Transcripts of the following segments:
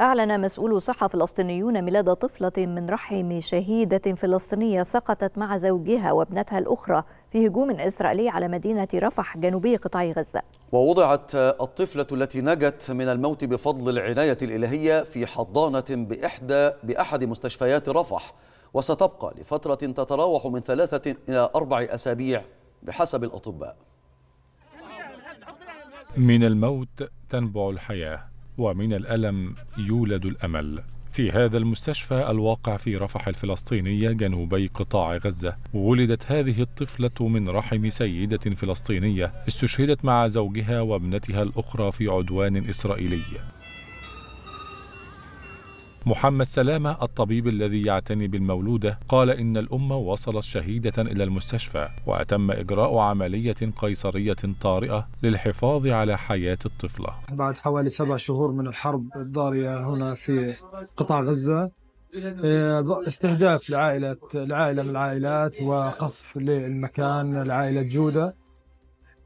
أعلن مسؤول صحة فلسطينيون ميلاد طفلة من رحم شهيدة فلسطينية سقطت مع زوجها وابنتها الأخرى في هجوم إسرائيلي على مدينة رفح جنوبي قطاع غزة ووضعت الطفلة التي نجت من الموت بفضل العناية الإلهية في حضانة بإحدى بأحد مستشفيات رفح وستبقى لفترة تتراوح من ثلاثة إلى أربع أسابيع بحسب الأطباء من الموت تنبع الحياه ومن الألم يولد الأمل في هذا المستشفى الواقع في رفح الفلسطينية جنوبي قطاع غزة ولدت هذه الطفلة من رحم سيدة فلسطينية استشهدت مع زوجها وابنتها الأخرى في عدوان إسرائيلي محمد سلامة الطبيب الذي يعتني بالمولودة قال إن الأم وصلت شهيدة إلى المستشفى وأتم إجراء عملية قيصرية طارئة للحفاظ على حياة الطفلة بعد حوالي سبع شهور من الحرب الضارية هنا في قطاع غزة آه، استهداف لعائلة العائلة من العائلات وقصف للمكان لعائلة جودة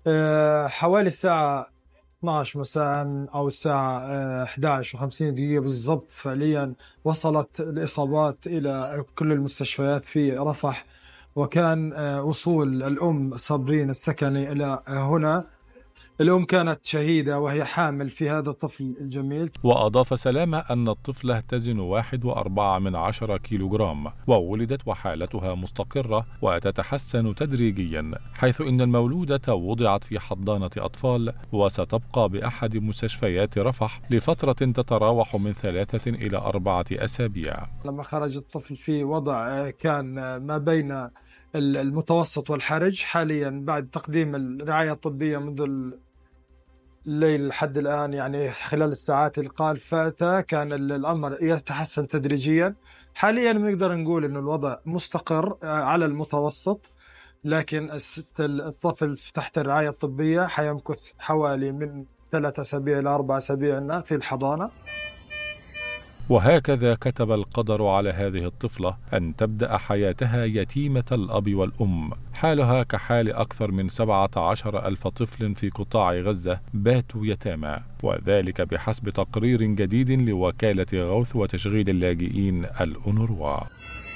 آه، حوالي الساعة 12 مساء او الساعه 11 آه، و50 دقيقه بالضبط فعليا وصلت الاصابات الى كل المستشفيات في رفح وكان آه، وصول الام صابرين السكني الى هنا الأم كانت شهيدة وهي حامل في هذا الطفل الجميل وأضاف سلامة أن الطفل تزن واحد وأربعة من عشرة كيلو جرام وولدت وحالتها مستقرة وتتحسن تدريجيا حيث إن المولودة وضعت في حضانة أطفال وستبقى بأحد مستشفيات رفح لفترة تتراوح من ثلاثة إلى أربعة أسابيع لما خرج الطفل في وضع كان ما بين المتوسط والحرج حاليا بعد تقديم الرعاية الطبية منذ الليل لحد الآن يعني خلال الساعات القال فاتة كان الأمر يتحسن تدريجيا حاليا بنقدر نقول انه الوضع مستقر آه، على المتوسط لكن الطفل تحت الرعاية الطبية حيمكث حوالي من ثلاثة أسابيع إلى اربع أسابيع في الحضانة وهكذا كتب القدر على هذه الطفلة أن تبدأ حياتها يتيمة الأب والأم حالها كحال أكثر من 17 ألف طفل في قطاع غزة باتوا يتامى وذلك بحسب تقرير جديد لوكالة غوث وتشغيل اللاجئين الأونروا